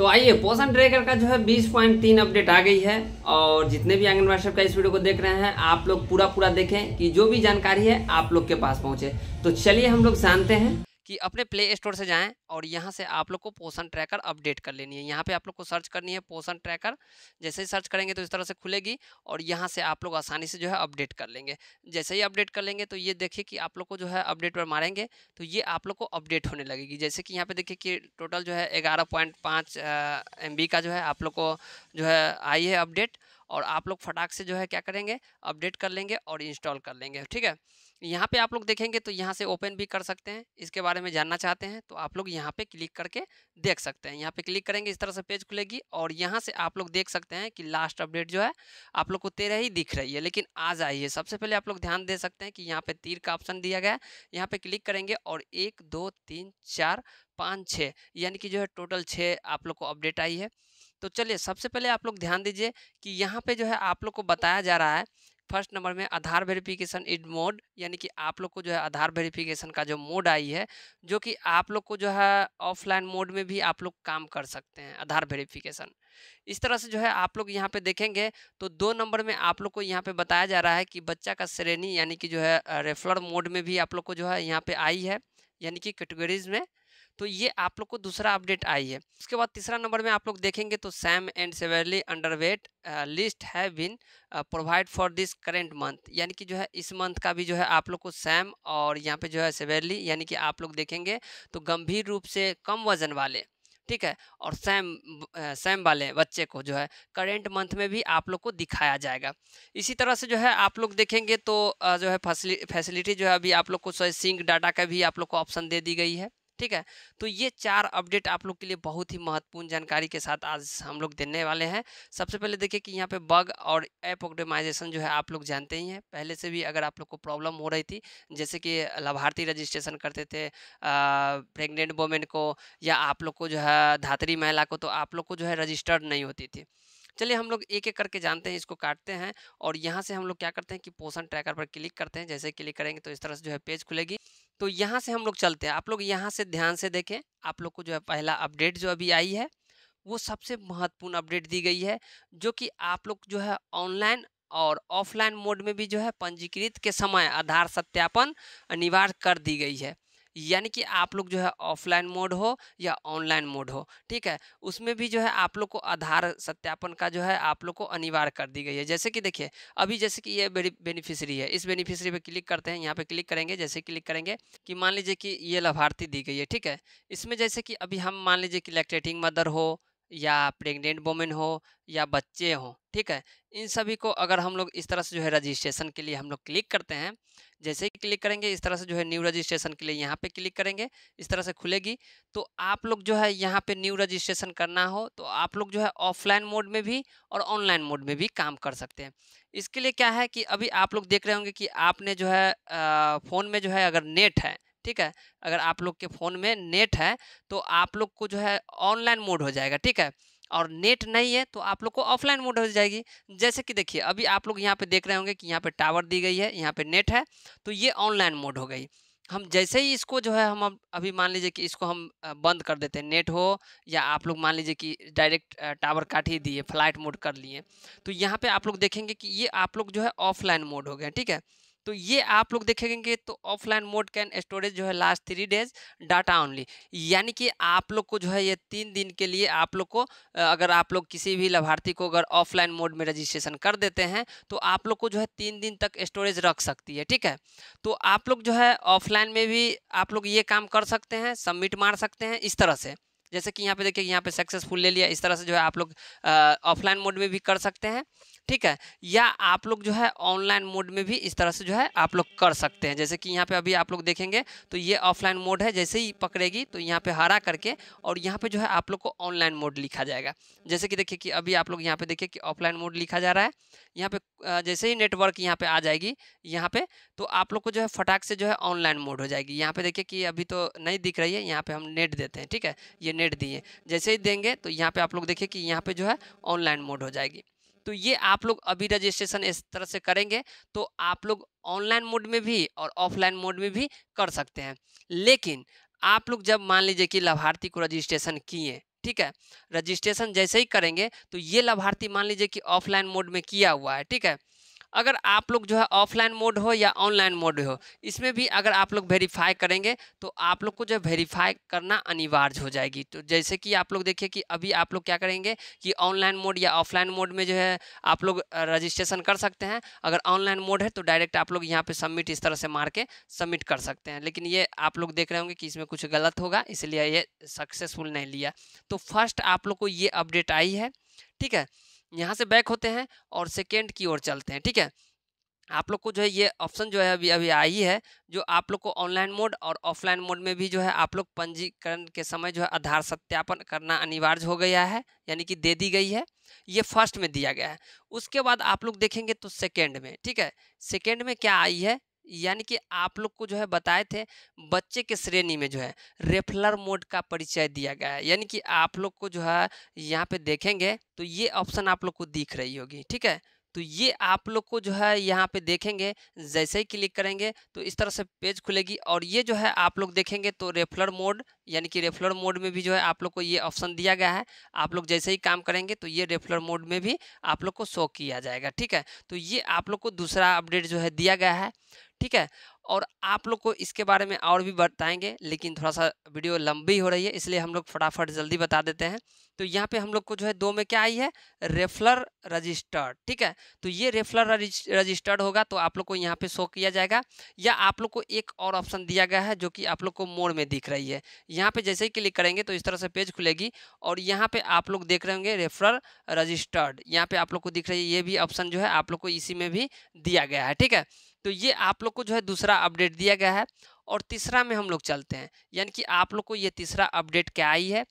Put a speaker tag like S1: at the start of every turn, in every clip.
S1: तो आइए पोषण ट्रेकर का जो है 20.3 अपडेट आ गई है और जितने भी आंगनबाड़ी सबका का इस वीडियो को देख रहे हैं आप लोग पूरा पूरा देखें कि जो भी जानकारी है आप लोग के पास पहुंचे तो चलिए हम लोग जानते हैं कि अपने प्ले स्टोर से जाएं और यहाँ से आप लोग को पोषण ट्रैकर अपडेट कर लेनी है यहाँ पे आप लोग को सर्च करनी है पोषण ट्रैकर जैसे ही सर्च करेंगे तो इस तरह से खुलेगी और यहाँ से आप लोग आसानी से जो है अपडेट कर लेंगे जैसे ही अपडेट कर लेंगे तो ये देखिए कि आप लोग को जो है अपडेट पर मारेंगे तो ये आप लोग को अपडेट होने लगेगी जैसे कि यहाँ पर देखिए कि टोटल जो है ग्यारह पॉइंट पाँच एम बी का जो है आप लोग को जो है आई है अपडेट और आप लोग फटाक से जो है क्या करेंगे अपडेट कर लेंगे और इंस्टॉल कर लेंगे ठीक है यहाँ पे आप लोग देखेंगे तो यहाँ से ओपन भी कर सकते हैं इसके बारे में जानना चाहते हैं तो आप लोग यहाँ पे क्लिक करके देख सकते हैं यहाँ पे क्लिक करेंगे इस तरह से पेज खुलेगी और यहाँ से आप लोग देख सकते हैं कि लास्ट अपडेट जो है आप लोग को तेरह ही दिख रही है लेकिन आ जाइए सबसे पहले आप लोग ध्यान दे सकते हैं कि यहाँ पे तीर का ऑप्शन दिया गया है यहाँ पे क्लिक करेंगे और एक दो तीन चार पाँच छः यानी कि जो है टोटल छः आप लोग को अपडेट आई है तो चलिए सबसे पहले आप लोग ध्यान दीजिए कि यहाँ पे जो है आप लोग को बताया जा रहा है फर्स्ट नंबर में आधार वेरिफिकेशन इड मोड यानी कि आप लोग को जो है आधार वेरिफिकेशन का जो मोड आई है जो कि आप लोग को जो है ऑफलाइन मोड में भी आप लोग काम कर सकते हैं आधार वेरिफिकेशन इस तरह से जो है आप लोग यहाँ पे देखेंगे तो दो नंबर में आप लोग को यहाँ पे बताया जा रहा है कि बच्चा का श्रेणी यानी कि जो है रेफलर मोड में भी आप लोग को जो है यहाँ पे आई है यानी कि कैटेगरीज में तो ये आप लोग को दूसरा अपडेट आई है उसके बाद तीसरा नंबर में आप लोग देखेंगे तो SAM and severely underweight list है been provide for this current month यानी कि जो है इस मंथ का भी जो है आप लोग को सैम और यहाँ पे जो है सेवेरली यानी कि आप लोग देखेंगे तो गंभीर रूप से कम वजन वाले ठीक है और सैम सैम वाले बच्चे को जो है करेंट मंथ में भी आप लोग को दिखाया जाएगा इसी तरह से जो है आप लोग देखेंगे तो जो है फैसिलिटी जो है अभी आप लोग को सिंग डाटा का भी आप लोग को ऑप्शन दे दी गई है ठीक है तो ये चार अपडेट आप लोग के लिए बहुत ही महत्वपूर्ण जानकारी के साथ आज हम लोग देने वाले हैं सबसे पहले देखिए कि यहाँ पे बग और ऐप ऑप्टिमाइजेशन जो है आप लोग जानते ही हैं पहले से भी अगर आप लोग को प्रॉब्लम हो रही थी जैसे कि लाभार्थी रजिस्ट्रेशन करते थे प्रेगनेंट वोमेन को या आप लोग को जो है धात्री महिला को तो आप लोग को जो है रजिस्टर्ड नहीं होती थी चलिए हम लोग एक एक करके जानते हैं इसको काटते हैं और यहाँ से हम लोग क्या करते हैं कि पोषण ट्रैकर पर क्लिक करते हैं जैसे क्लिक करेंगे तो इस तरह से जो है पेज खुलेगी तो यहाँ से हम लोग चलते हैं आप लोग यहाँ से ध्यान से देखें आप लोग को जो है पहला अपडेट जो अभी आई है वो सबसे महत्वपूर्ण अपडेट दी गई है जो कि आप लोग जो है ऑनलाइन और ऑफलाइन मोड में भी जो है पंजीकृत के समय आधार सत्यापन अनिवार्य कर दी गई है यानी कि आप लोग जो है ऑफलाइन मोड हो या ऑनलाइन मोड हो ठीक है उसमें भी जो है आप लोग को आधार सत्यापन का जो है आप लोग को अनिवार्य कर दी गई है जैसे कि देखिए अभी जैसे कि ये बेनिफिशरी है इस बेनिफिशरी पे क्लिक करते हैं यहाँ पे क्लिक करेंगे जैसे क्लिक करेंगे कि मान लीजिए कि ये लाभार्थी दी गई है ठीक है इसमें जैसे कि अभी हम मान लीजिए कि लैक्टेटिंग मदर हो या प्रेग्नेंट वोमेन हो या बच्चे हों ठीक है इन सभी को अगर हम लोग इस तरह से जो है रजिस्ट्रेशन के लिए हम लोग क्लिक करते हैं जैसे ही क्लिक करेंगे इस तरह से जो है न्यू रजिस्ट्रेशन के लिए यहाँ पे क्लिक करेंगे इस तरह से खुलेगी तो आप लोग जो है यहाँ पे न्यू रजिस्ट्रेशन करना हो तो आप लोग जो है ऑफलाइन मोड में भी और ऑनलाइन मोड में भी काम कर सकते हैं इसके लिए क्या है कि अभी आप लोग देख रहे होंगे कि आपने जो है फ़ोन में जो है अगर नेट है ठीक है अगर आप लोग के फ़ोन में नेट है तो आप लोग को जो है ऑनलाइन मोड हो जाएगा ठीक है और नेट नहीं है तो आप लोग को ऑफलाइन मोड हो जाएगी जैसे कि देखिए अभी आप लोग यहाँ पे देख रहे होंगे कि यहाँ पे टावर दी गई है यहाँ पे नेट है तो ये ऑनलाइन मोड हो गई हम जैसे ही इसको जो है हम अभी मान लीजिए कि इसको हम बंद कर देते हैं नेट हो या आप लोग मान लीजिए कि डायरेक्ट टावर काट ही दिए फ्लाइट मोड कर लिए तो यहाँ पर आप लोग देखेंगे कि ये आप लोग जो है ऑफलाइन मोड हो गए ठीक है तो ये आप लोग देखेंगे तो ऑफलाइन मोड कैन स्टोरेज जो है last three days data only यानी कि आप लोग को जो है ये तीन दिन के लिए आप लोग को अगर आप लोग किसी भी लाभार्थी को अगर ऑफलाइन मोड में रजिस्ट्रेशन कर देते हैं तो आप लोग को जो है तीन दिन तक स्टोरेज रख सकती है ठीक है तो आप लोग जो है ऑफलाइन में भी आप लोग ये काम कर सकते हैं सबमिट मार सकते हैं इस तरह से जैसे कि यहाँ पे देखिए यहाँ पे सक्सेसफुल ले लिया इस तरह से जो है आप लोग ऑफलाइन मोड में भी कर सकते हैं ठीक है या आप लोग जो है ऑनलाइन मोड में भी इस तरह से जो है आप लोग कर सकते हैं जैसे कि यहाँ पे अभी आप लोग देखेंगे तो ये ऑफलाइन मोड है जैसे ही पकड़ेगी तो यहाँ पे हरा करके और यहाँ पे जो है आप लोग को ऑनलाइन मोड लिखा जाएगा जैसे कि देखिए कि अभी आप लोग यहाँ पे देखिए कि ऑफलाइन मोड लिखा जा रहा है यहाँ पे जैसे ही नेटवर्क यहाँ पे आ जाएगी यहाँ पे तो आप लोग को जो है फटाक से जो है ऑनलाइन मोड हो जाएगी यहाँ पे देखिए कि अभी तो नहीं दिख रही है यहाँ पे हम नेट देते हैं ठीक है ये नेट दिए जैसे ही देंगे तो यहाँ पे आप लोग देखिए कि यहाँ पे जो है ऑनलाइन मोड हो जाएगी तो ये आप लोग अभी रजिस्ट्रेशन इस तरह से करेंगे तो आप लोग ऑनलाइन मोड में भी और ऑफलाइन मोड में भी कर सकते हैं लेकिन आप लोग जब मान लीजिए कि लाभार्थी को रजिस्ट्रेशन किए ठीक है रजिस्ट्रेशन जैसे ही करेंगे तो ये लाभार्थी मान लीजिए कि ऑफलाइन मोड में किया हुआ है ठीक है अगर आप लोग जो है ऑफलाइन मोड हो या ऑनलाइन मोड हो इसमें भी अगर आप लोग वेरीफाई करेंगे तो आप लोग को जो है वेरीफाई करना अनिवार्य हो जाएगी तो जैसे कि आप लोग देखिए कि अभी आप लोग क्या करेंगे कि ऑनलाइन मोड या ऑफलाइन मोड में जो है आप लोग रजिस्ट्रेशन कर सकते हैं अगर ऑनलाइन मोड है तो डायरेक्ट आप लोग यहाँ पर सबमिट इस तरह से मार के सबमिट कर सकते हैं लेकिन ये आप लोग देख रहे होंगे कि इसमें कुछ गलत होगा इसलिए ये सक्सेसफुल नहीं लिया तो फर्स्ट आप लोग को ये अपडेट आई है ठीक है यहाँ से बैक होते हैं और सेकेंड की ओर चलते हैं ठीक है आप लोग को जो है ये ऑप्शन जो है अभी अभी आई है जो आप लोग को ऑनलाइन मोड और ऑफलाइन मोड में भी जो है आप लोग पंजीकरण के समय जो है आधार सत्यापन करना अनिवार्य हो गया है यानी कि दे दी गई है ये फर्स्ट में दिया गया है उसके बाद आप लोग देखेंगे तो सेकेंड में ठीक है सेकेंड में क्या आई है यानी कि आप लोग को जो है बताए थे बच्चे के श्रेणी में जो है रेफलर मोड का परिचय दिया गया है यानी कि आप लोग को जो है यहाँ पे देखेंगे तो ये ऑप्शन आप लोग को दिख रही होगी ठीक है तो ये आप लोग को जो है यहाँ पे देखेंगे जैसे ही क्लिक करेंगे तो इस तरह से पेज खुलेगी और ये जो है आप लोग देखेंगे तो रेफलर मोड यानी कि रेफलर मोड में भी जो है आप लोग को ये ऑप्शन दिया गया है आप लोग जैसे ही काम करेंगे तो ये रेफलर मोड में भी आप लोग को शो किया जाएगा ठीक है तो ये आप लोग को दूसरा अपडेट जो है दिया गया है ठीक है और आप लोग को इसके बारे में और भी बताएंगे लेकिन थोड़ा सा वीडियो लंबी हो रही है इसलिए हम लोग फटाफट जल्दी बता देते हैं तो यहाँ पे हम लोग को जो है दो में क्या आई है रेफलर रजिस्टर्ड ठीक है तो ये रेफलर रजिस्टर्ड होगा तो आप लोग को यहाँ पे शो किया जाएगा या आप लोग को एक और ऑप्शन दिया गया है जो कि आप लोग को मोड़ में दिख रही है यहाँ पे जैसे ही क्लिक करेंगे तो इस तरह से पेज खुलेगी और यहाँ पे आप लोग देख रहे होंगे रेफलर रजिस्टर्ड यहाँ पे आप लोग को दिख रही है ये भी ऑप्शन जो है आप लोग को इसी में भी दिया गया है ठीक है तो ये आप लोग को जो है दूसरा अपडेट दिया गया है और तीसरा में हम लोग चलते हैं यानी कि आप लोग को ये तीसरा अपडेट क्या आई है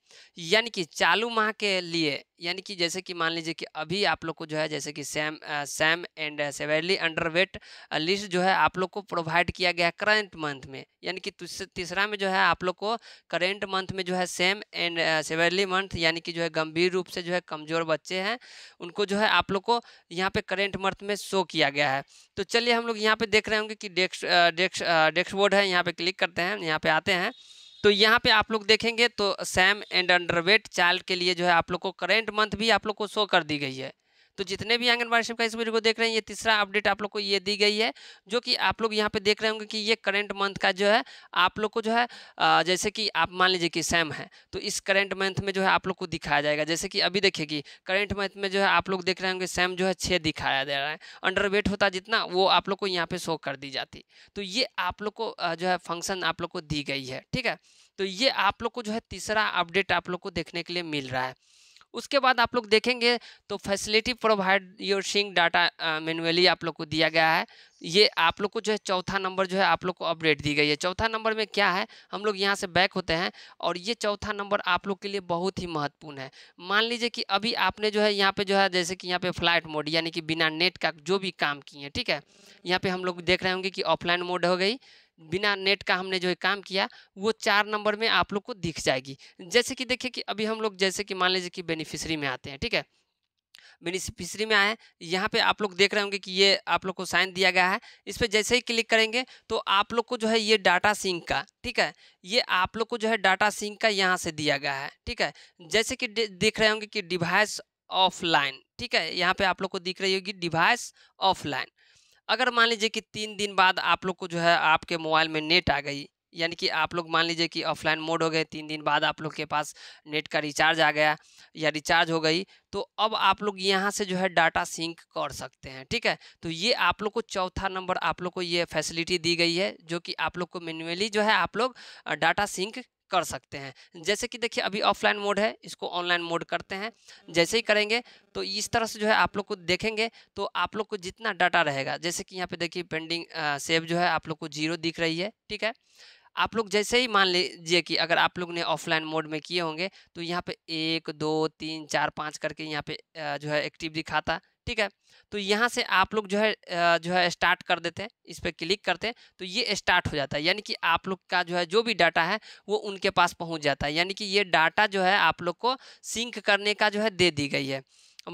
S1: यानी कि चालू माह के लिए यानी कि जैसे कि मान लीजिए कि अभी आप लोग को जो है जैसे कि SAM SAM and severely underweight list जो है आप लोग को प्रोवाइड किया गया करंट मंथ में यानी कि तीसरा में जो है आप लोग को करेंट मंथ में जो है सेम एंड सेवेरली मंथ यानी कि जो है गंभीर रूप से जो है कमज़ोर बच्चे हैं उनको जो है आप लोग को यहाँ पे करेंट मंथ में शो किया गया है तो चलिए हम लोग यहाँ पे देख रहे होंगे कि डेस्क डेस्क डेस्क बोर्ड है यहाँ पे क्लिक करते हैं यहाँ पे आते हैं तो यहाँ पे आप लोग देखेंगे तो सैम एंड अंडरवेट चाइल्ड के लिए जो है आप लोग को करेंट मंथ भी आप लोग को शो कर दी गई है तो जितने भी आंगनबाड़ी सेविका इस वीडियो को देख रहे हैं ये तीसरा अपडेट आप लोग को ये दी गई है जो कि आप लोग यहाँ पे देख रहे होंगे कि ये करंट मंथ का जो है आप लोग को जो है जैसे कि आप मान लीजिए कि सैम है तो इस करंट मंथ में जो है आप लोग को दिखाया जाएगा जैसे कि अभी देखेगी करेंट करंट मंथ में जो है आप लोग देख रहे होंगे सैम जो है छः दिखाया जा रहा है अंडर होता जितना वो आप लोग को यहाँ पे शो कर दी जाती तो ये आप लोग को जो है फंक्शन आप लोग को दी गई है ठीक है तो ये आप लोग को जो है तीसरा अपडेट आप लोग को देखने के लिए मिल रहा है उसके बाद आप लोग देखेंगे तो facility provide your sync data manually आप लोग को दिया गया है ये आप लोग को जो है चौथा नंबर जो है आप लोग को अपडेट दी गई है चौथा नंबर में क्या है हम लोग यहाँ से बैक होते हैं और ये चौथा नंबर आप लोग के लिए बहुत ही महत्वपूर्ण है मान लीजिए कि अभी आपने जो है यहाँ पे जो है जैसे कि यहाँ पे फ्लाइट मोड यानी कि बिना नेट का जो भी काम किए हैं ठीक है यहाँ पे हम लोग देख रहे होंगे कि ऑफलाइन मोड हो गई बिना नेट का हमने जो है काम किया वो चार नंबर में आप लोग को दिख जाएगी जैसे कि देखिए कि अभी हम लोग जैसे कि मान लीजिए कि बेनिफिशरी में आते हैं ठीक है बेनिफिशरी में आए यहाँ पे आप लोग देख रहे होंगे कि ये आप लोग को साइन दिया गया है इस पर जैसे ही क्लिक करेंगे तो आप लोग को जो है ये डाटा सिंक का ठीक है ये आप लोग को जो है डाटा सिंक का यहाँ से दिया गया है ठीक है जैसे कि देख रहे होंगे कि डिवाइस ऑफलाइन ठीक है यहाँ पे आप लोग को दिख रही होगी डिवाइस ऑफलाइन अगर मान लीजिए कि तीन दिन बाद आप लोग को जो है आपके मोबाइल में नेट आ गई यानी कि आप लोग मान लीजिए कि ऑफलाइन मोड हो गए तीन दिन बाद आप लोग के पास नेट का रिचार्ज आ गया या रिचार्ज हो गई तो अब आप लोग यहाँ से जो है डाटा सिंक कर सकते हैं ठीक है तो ये आप लोग को चौथा नंबर आप लोग को ये फैसिलिटी दी गई है जो कि आप लोग को मैनुअली जो है आप लोग डाटा सिंक कर सकते हैं जैसे कि देखिए अभी ऑफलाइन मोड है इसको ऑनलाइन मोड करते हैं जैसे ही करेंगे तो इस तरह से जो है आप लोग को देखेंगे तो आप लोग को जितना डाटा रहेगा जैसे कि यहाँ पे देखिए पेंडिंग सेव जो है आप लोग को जीरो दिख रही है ठीक है आप लोग जैसे ही मान लीजिए कि अगर आप लोग ने ऑफलाइन मोड में किए होंगे तो यहाँ पे एक दो तीन चार पाँच करके यहाँ पे जो है एक्टिव दिखाता ठीक है तो यहाँ से आप लोग जो है जो है स्टार्ट कर देते हैं इस पर क्लिक करते हैं तो ये स्टार्ट हो जाता है यानी कि आप लोग का जो है जो भी डाटा है वो उनके पास पहुँच जाता है यानी कि ये डाटा जो है आप लोग को सिंक करने का जो है दे दी गई है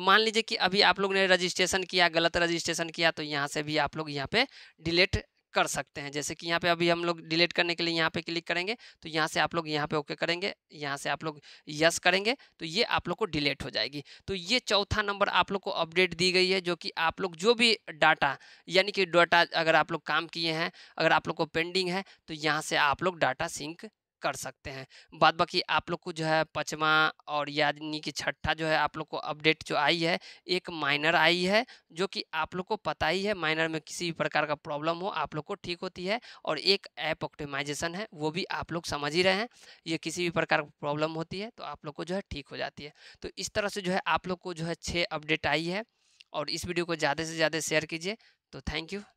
S1: मान लीजिए कि अभी आप लोग ने रजिस्ट्रेशन किया गलत रजिस्ट्रेशन किया तो यहाँ से भी आप लोग यहाँ पे डिलीट कर सकते हैं जैसे कि यहाँ पे अभी हम लोग डिलीट करने के लिए यहाँ पे क्लिक करेंगे तो यहाँ से आप लोग यहाँ पे ओके करेंगे यहाँ से आप लोग यस करेंगे तो ये आप लोग को डिलीट हो जाएगी तो ये चौथा नंबर आप लोग को अपडेट दी गई है जो कि आप लोग जो भी डाटा यानी कि डाटा अगर आप लोग काम किए हैं अगर आप लोग को पेंडिंग है तो यहाँ से आप लोग डाटा सिंक कर सकते हैं बाद बाकी आप लोग को जो है पचमा और यानी कि छठा जो है आप लोग को अपडेट जो आई है एक माइनर आई है जो कि आप लोग को पता ही है माइनर में किसी भी प्रकार का प्रॉब्लम हो आप लोग को ठीक होती है और एक ऐप ऑक्टिमाइजेशन है वो भी आप लोग समझ ही रहे हैं ये किसी भी प्रकार की प्रॉब्लम होती है तो आप लोग को जो है ठीक हो जाती है तो इस तरह से जो है आप लोग को जो है छः अपडेट आई है और इस वीडियो को ज़्यादा से ज़्यादा शेयर कीजिए तो थैंक यू